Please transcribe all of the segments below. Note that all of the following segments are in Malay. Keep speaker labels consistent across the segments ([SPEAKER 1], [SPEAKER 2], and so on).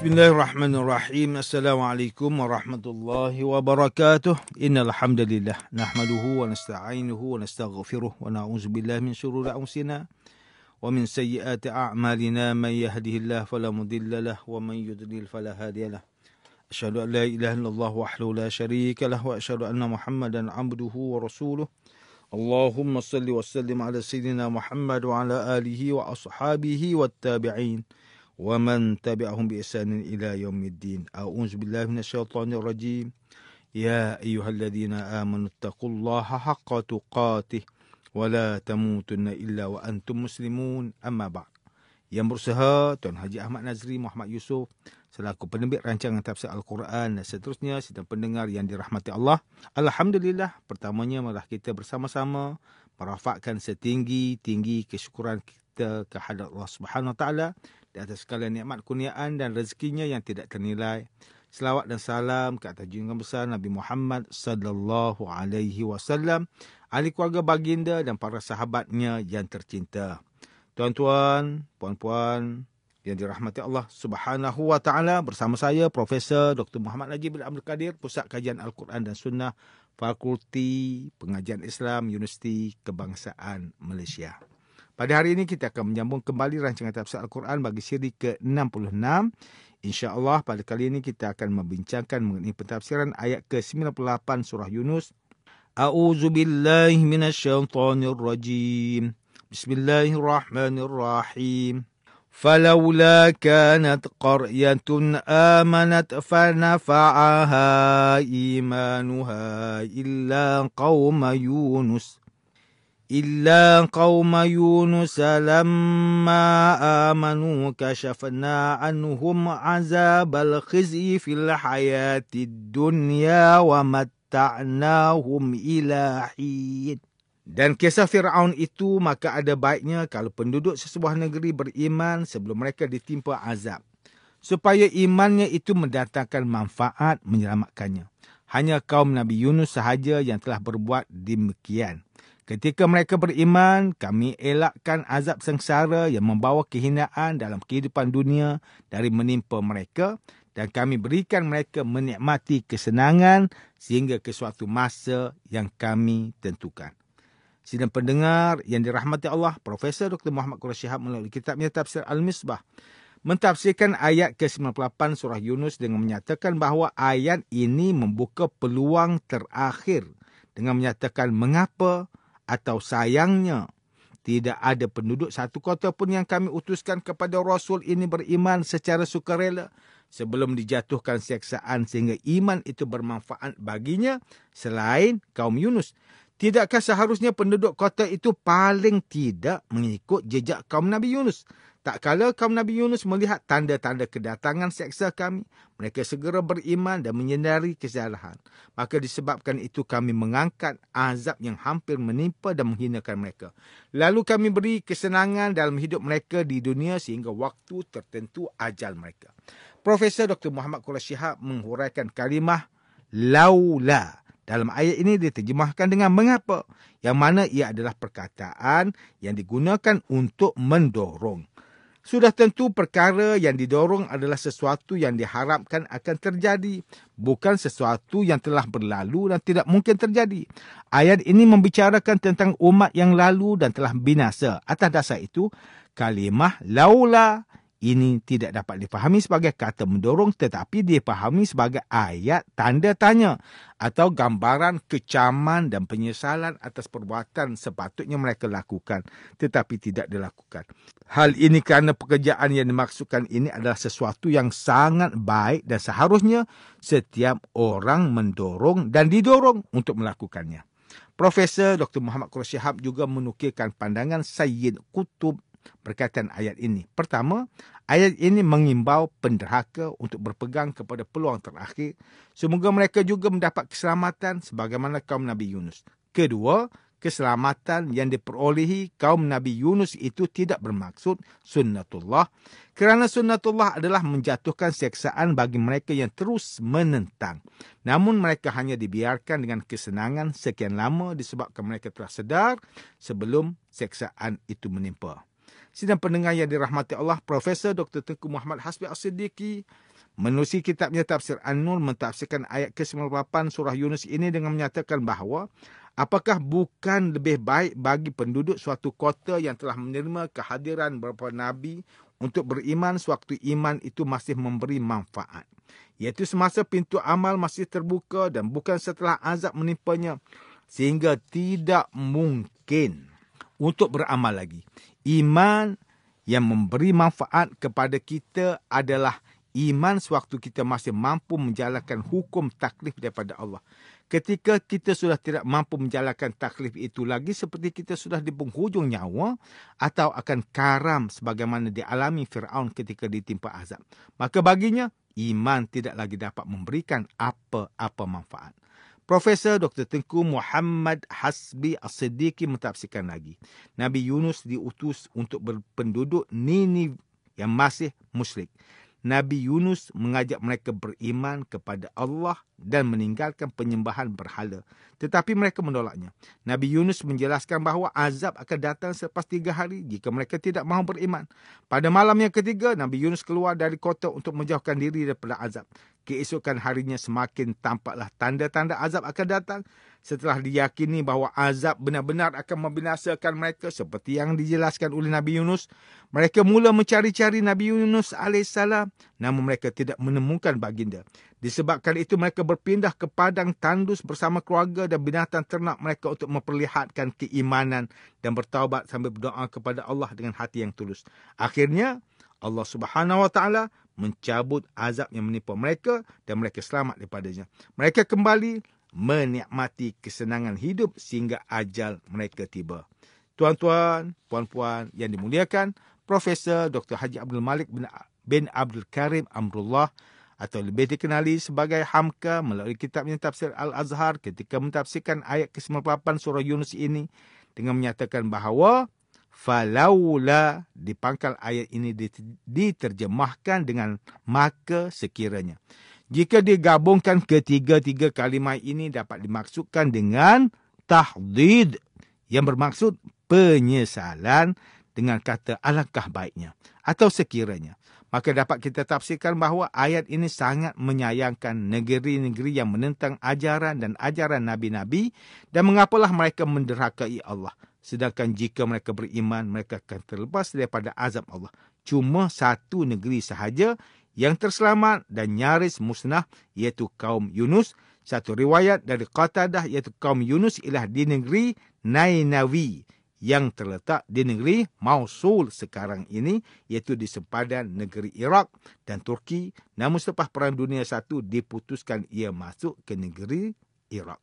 [SPEAKER 1] بسم الله الرحمن الرحيم السلام عليكم ورحمة الله وبركاته إن الحمد لله نحمده ونستعينه ونستغفره ونعوذ بالله من شرور أنفسنا ومن سيئات أعمالنا من يهده الله فلا مضل له ومن يضلل فلا هادي له أشهد أن لا إله إلا الله وحده لا شريك له وأشهد أن محمدا عبده ورسوله اللهم صل وسلم على سيدنا محمد وعلى آله وأصحابه والتابعين ومن تبعهم بإحسان إلى يوم الدين أعوذ بالله من الشيطان الرجيم يا أيها الذين آمنوا اتقوا الله حق تقاته ولا تموتن إلا وأنتم مسلمون أما بعد Yang berusaha Tuan Haji Ahmad Nazri Muhammad Yusuf Selaku penerbit rancangan tafsir Al-Quran dan seterusnya Sedang pendengar yang dirahmati Allah Alhamdulillah Pertamanya malah kita bersama-sama Merafakkan setinggi-tinggi kesyukuran kita kehadrat Allah Subhanahu Wa Taala di atas segala nikmat kurniaan dan rezekinya yang tidak ternilai. Selawat dan salam ke atas junjungan besar Nabi Muhammad sallallahu alaihi wasallam, ahli keluarga baginda dan para sahabatnya yang tercinta. Tuan-tuan, puan-puan yang dirahmati Allah Subhanahu wa taala bersama saya Profesor Dr. Muhammad Najib bin Abdul Kadir, Pusat Kajian Al-Quran dan Sunnah, Fakulti Pengajian Islam Universiti Kebangsaan Malaysia. Pada hari ini kita akan menyambung kembali rancangan tafsir Al-Quran bagi siri ke-66. Insya-Allah pada kali ini kita akan membincangkan mengenai pentafsiran ayat ke-98 surah Yunus. A'udzu billahi minasyaitonir rajim. Bismillahirrahmanirrahim. فلولا كانت قرية آمنت فنفعها إيمانها illa قوم Yunus. إلا قوم يونس لما آمنوا كشفنا عنهم عذاب الخزي في الحياة الدنيا ومتعناهم إلى حين Dan kisah Fir'aun itu maka ada baiknya kalau penduduk sesebuah negeri beriman sebelum mereka ditimpa azab. Supaya imannya itu mendatangkan manfaat menyelamatkannya. Hanya kaum Nabi Yunus sahaja yang telah berbuat demikian. Ketika mereka beriman, kami elakkan azab sengsara yang membawa kehinaan dalam kehidupan dunia dari menimpa mereka dan kami berikan mereka menikmati kesenangan sehingga ke suatu masa yang kami tentukan. Sidang pendengar yang dirahmati Allah, Profesor Dr. Muhammad Qura Syihab melalui kitabnya Tafsir Al-Misbah mentafsirkan ayat ke-98 surah Yunus dengan menyatakan bahawa ayat ini membuka peluang terakhir dengan menyatakan mengapa atau sayangnya. Tidak ada penduduk satu kota pun yang kami utuskan kepada Rasul ini beriman secara sukarela sebelum dijatuhkan seksaan sehingga iman itu bermanfaat baginya selain kaum Yunus. Tidakkah seharusnya penduduk kota itu paling tidak mengikut jejak kaum Nabi Yunus? Tak kala kaum Nabi Yunus melihat tanda-tanda kedatangan seksa kami, mereka segera beriman dan menyedari kesalahan. Maka disebabkan itu kami mengangkat azab yang hampir menimpa dan menghinakan mereka. Lalu kami beri kesenangan dalam hidup mereka di dunia sehingga waktu tertentu ajal mereka. Profesor Dr. Muhammad Qura Syihab menghuraikan kalimah laula. Dalam ayat ini diterjemahkan dengan mengapa yang mana ia adalah perkataan yang digunakan untuk mendorong sudah tentu perkara yang didorong adalah sesuatu yang diharapkan akan terjadi, bukan sesuatu yang telah berlalu dan tidak mungkin terjadi. Ayat ini membicarakan tentang umat yang lalu dan telah binasa. Atas dasar itu, kalimah laula ini tidak dapat difahami sebagai kata mendorong tetapi difahami sebagai ayat tanda tanya atau gambaran kecaman dan penyesalan atas perbuatan sepatutnya mereka lakukan tetapi tidak dilakukan. Hal ini kerana pekerjaan yang dimaksudkan ini adalah sesuatu yang sangat baik dan seharusnya setiap orang mendorong dan didorong untuk melakukannya. Profesor Dr. Muhammad Qurashihab juga menukilkan pandangan Sayyid Qutub berkaitan ayat ini. Pertama, ayat ini mengimbau penderhaka untuk berpegang kepada peluang terakhir. Semoga mereka juga mendapat keselamatan sebagaimana kaum Nabi Yunus. Kedua, keselamatan yang diperolehi kaum Nabi Yunus itu tidak bermaksud sunnatullah. Kerana sunnatullah adalah menjatuhkan seksaan bagi mereka yang terus menentang. Namun mereka hanya dibiarkan dengan kesenangan sekian lama disebabkan mereka telah sedar sebelum seksaan itu menimpa sidang pendengar yang dirahmati Allah, Profesor Dr. Tengku Muhammad Hasbi Al-Siddiqi menerusi kitabnya Tafsir An-Nur mentafsirkan ayat ke-98 surah Yunus ini dengan menyatakan bahawa apakah bukan lebih baik bagi penduduk suatu kota yang telah menerima kehadiran beberapa nabi untuk beriman sewaktu iman itu masih memberi manfaat. Iaitu semasa pintu amal masih terbuka dan bukan setelah azab menimpanya sehingga tidak mungkin untuk beramal lagi iman yang memberi manfaat kepada kita adalah iman sewaktu kita masih mampu menjalankan hukum taklif daripada Allah. Ketika kita sudah tidak mampu menjalankan taklif itu lagi seperti kita sudah di penghujung nyawa atau akan karam sebagaimana dialami Fir'aun ketika ditimpa azab. Maka baginya, iman tidak lagi dapat memberikan apa-apa manfaat. Profesor Dr. Tengku Muhammad Hasbi As-Siddiqi mentafsirkan lagi. Nabi Yunus diutus untuk berpenduduk Nini yang masih musyrik. Nabi Yunus mengajak mereka beriman kepada Allah dan meninggalkan penyembahan berhala. Tetapi mereka menolaknya. Nabi Yunus menjelaskan bahawa azab akan datang selepas tiga hari jika mereka tidak mahu beriman. Pada malam yang ketiga, Nabi Yunus keluar dari kota untuk menjauhkan diri daripada azab. Keesokan harinya semakin tampaklah tanda-tanda azab akan datang setelah diyakini bahawa azab benar-benar akan membinasakan mereka seperti yang dijelaskan oleh Nabi Yunus. Mereka mula mencari-cari Nabi Yunus AS namun mereka tidak menemukan baginda. Disebabkan itu mereka berpindah ke padang tandus bersama keluarga dan binatang ternak mereka untuk memperlihatkan keimanan dan bertaubat sambil berdoa kepada Allah dengan hati yang tulus. Akhirnya Allah Subhanahu Wa Taala mencabut azab yang menimpa mereka dan mereka selamat daripadanya. Mereka kembali menikmati kesenangan hidup sehingga ajal mereka tiba. Tuan-tuan, puan-puan yang dimuliakan, Profesor Dr. Haji Abdul Malik bin Abdul Karim Amrullah atau lebih dikenali sebagai Hamka melalui kitabnya Tafsir Al-Azhar ketika mentafsirkan ayat ke-98 surah Yunus ini dengan menyatakan bahawa falaula di pangkal ayat ini diterjemahkan dengan maka sekiranya. Jika digabungkan ketiga-tiga kalimah ini dapat dimaksudkan dengan tahdid yang bermaksud penyesalan dengan kata alangkah baiknya atau sekiranya maka dapat kita tafsirkan bahawa ayat ini sangat menyayangkan negeri-negeri yang menentang ajaran dan ajaran nabi-nabi dan mengapalah mereka menderhakai Allah. Sedangkan jika mereka beriman, mereka akan terlepas daripada azab Allah. Cuma satu negeri sahaja yang terselamat dan nyaris musnah iaitu kaum Yunus. Satu riwayat dari Qatadah iaitu kaum Yunus ialah di negeri Nainawi yang terletak di negeri Mausul sekarang ini iaitu di sempadan negeri Iraq dan Turki namun selepas Perang Dunia I diputuskan ia masuk ke negeri Iraq.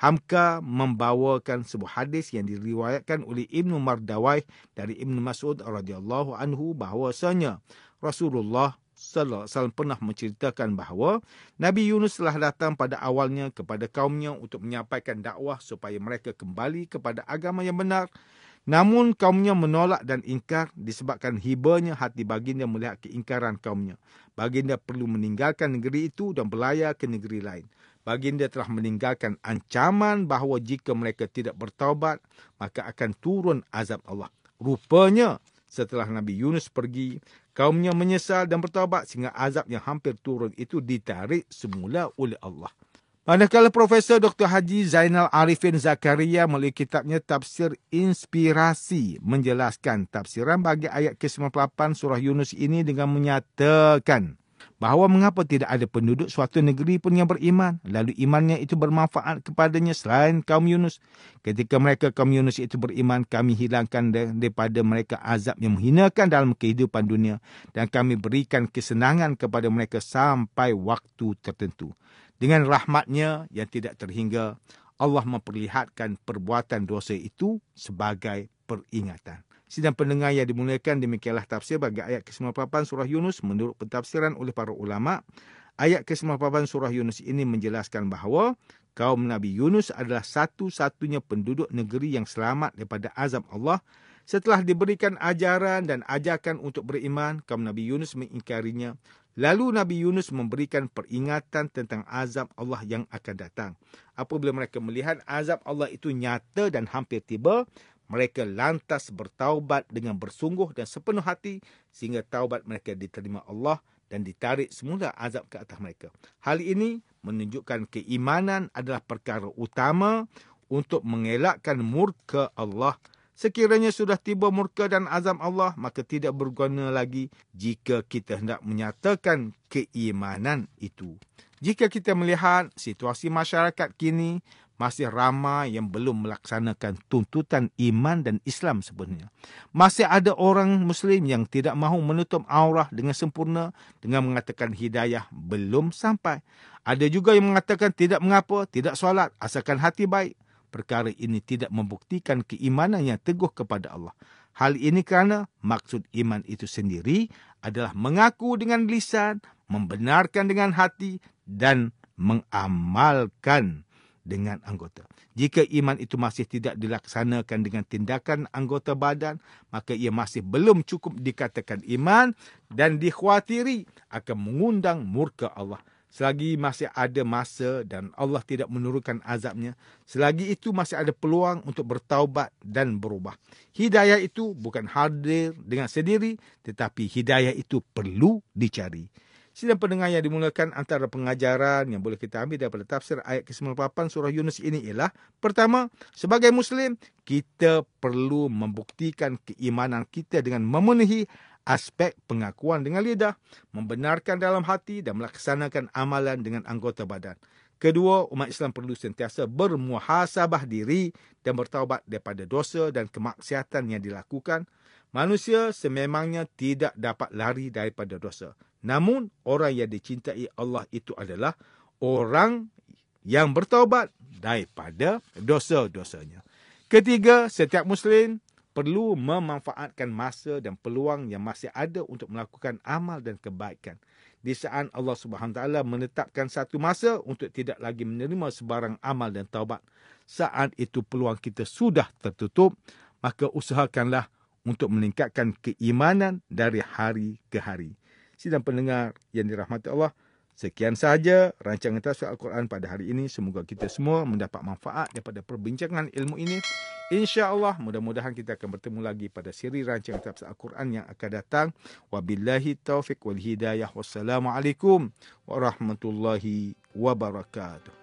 [SPEAKER 1] Hamka membawakan sebuah hadis yang diriwayatkan oleh Ibn Mardawaih dari Ibn Mas'ud radhiyallahu anhu bahwasanya Rasulullah sallallahu alaihi wasallam pernah menceritakan bahawa Nabi Yunus telah datang pada awalnya kepada kaumnya untuk menyampaikan dakwah supaya mereka kembali kepada agama yang benar. Namun kaumnya menolak dan ingkar disebabkan hibanya hati baginda melihat keingkaran kaumnya. Baginda perlu meninggalkan negeri itu dan berlayar ke negeri lain. Baginda telah meninggalkan ancaman bahawa jika mereka tidak bertaubat, maka akan turun azab Allah. Rupanya setelah Nabi Yunus pergi, kaumnya menyesal dan bertawabat sehingga azab yang hampir turun itu ditarik semula oleh Allah. Manakala Profesor Dr. Haji Zainal Arifin Zakaria melalui kitabnya Tafsir Inspirasi menjelaskan tafsiran bagi ayat ke-98 surah Yunus ini dengan menyatakan bahawa mengapa tidak ada penduduk suatu negeri pun yang beriman lalu imannya itu bermanfaat kepadanya selain kaum Yunus ketika mereka kaum Yunus itu beriman kami hilangkan daripada mereka azab yang menghinakan dalam kehidupan dunia dan kami berikan kesenangan kepada mereka sampai waktu tertentu dengan rahmatnya yang tidak terhingga Allah memperlihatkan perbuatan dosa itu sebagai peringatan Sidang pendengar yang dimuliakan demikianlah tafsir bagi ayat ke-98 surah Yunus menurut pentafsiran oleh para ulama. Ayat ke-98 surah Yunus ini menjelaskan bahawa kaum Nabi Yunus adalah satu-satunya penduduk negeri yang selamat daripada azab Allah setelah diberikan ajaran dan ajakan untuk beriman, kaum Nabi Yunus mengingkarinya. Lalu Nabi Yunus memberikan peringatan tentang azab Allah yang akan datang. Apabila mereka melihat azab Allah itu nyata dan hampir tiba, mereka lantas bertaubat dengan bersungguh dan sepenuh hati sehingga taubat mereka diterima Allah dan ditarik semula azab ke atas mereka. Hal ini menunjukkan keimanan adalah perkara utama untuk mengelakkan murka Allah. Sekiranya sudah tiba murka dan azab Allah, maka tidak berguna lagi jika kita hendak menyatakan keimanan itu. Jika kita melihat situasi masyarakat kini, masih ramai yang belum melaksanakan tuntutan iman dan Islam sebenarnya. Masih ada orang Muslim yang tidak mahu menutup aurah dengan sempurna dengan mengatakan hidayah belum sampai. Ada juga yang mengatakan tidak mengapa, tidak solat, asalkan hati baik. Perkara ini tidak membuktikan keimanan yang teguh kepada Allah. Hal ini kerana maksud iman itu sendiri adalah mengaku dengan lisan, membenarkan dengan hati dan mengamalkan dengan anggota. Jika iman itu masih tidak dilaksanakan dengan tindakan anggota badan, maka ia masih belum cukup dikatakan iman dan dikhawatiri akan mengundang murka Allah. Selagi masih ada masa dan Allah tidak menurunkan azabnya, selagi itu masih ada peluang untuk bertaubat dan berubah. Hidayah itu bukan hadir dengan sendiri, tetapi hidayah itu perlu dicari. Sila pendengar yang dimulakan antara pengajaran yang boleh kita ambil daripada tafsir ayat ke-98 surah Yunus ini ialah pertama, sebagai Muslim, kita perlu membuktikan keimanan kita dengan memenuhi aspek pengakuan dengan lidah, membenarkan dalam hati dan melaksanakan amalan dengan anggota badan. Kedua, umat Islam perlu sentiasa bermuhasabah diri dan bertaubat daripada dosa dan kemaksiatan yang dilakukan. Manusia sememangnya tidak dapat lari daripada dosa. Namun orang yang dicintai Allah itu adalah orang yang bertaubat daripada dosa-dosanya. Ketiga, setiap muslim perlu memanfaatkan masa dan peluang yang masih ada untuk melakukan amal dan kebaikan. Di saat Allah Subhanahu taala menetapkan satu masa untuk tidak lagi menerima sebarang amal dan taubat, saat itu peluang kita sudah tertutup, maka usahakanlah untuk meningkatkan keimanan dari hari ke hari sidang pendengar yang dirahmati Allah. Sekian sahaja rancangan tafsir Al-Quran pada hari ini. Semoga kita semua mendapat manfaat daripada perbincangan ilmu ini. InsyaAllah mudah-mudahan kita akan bertemu lagi pada siri rancangan tafsir Al-Quran yang akan datang. Wabillahi taufiq wal hidayah. Wassalamualaikum warahmatullahi wabarakatuh.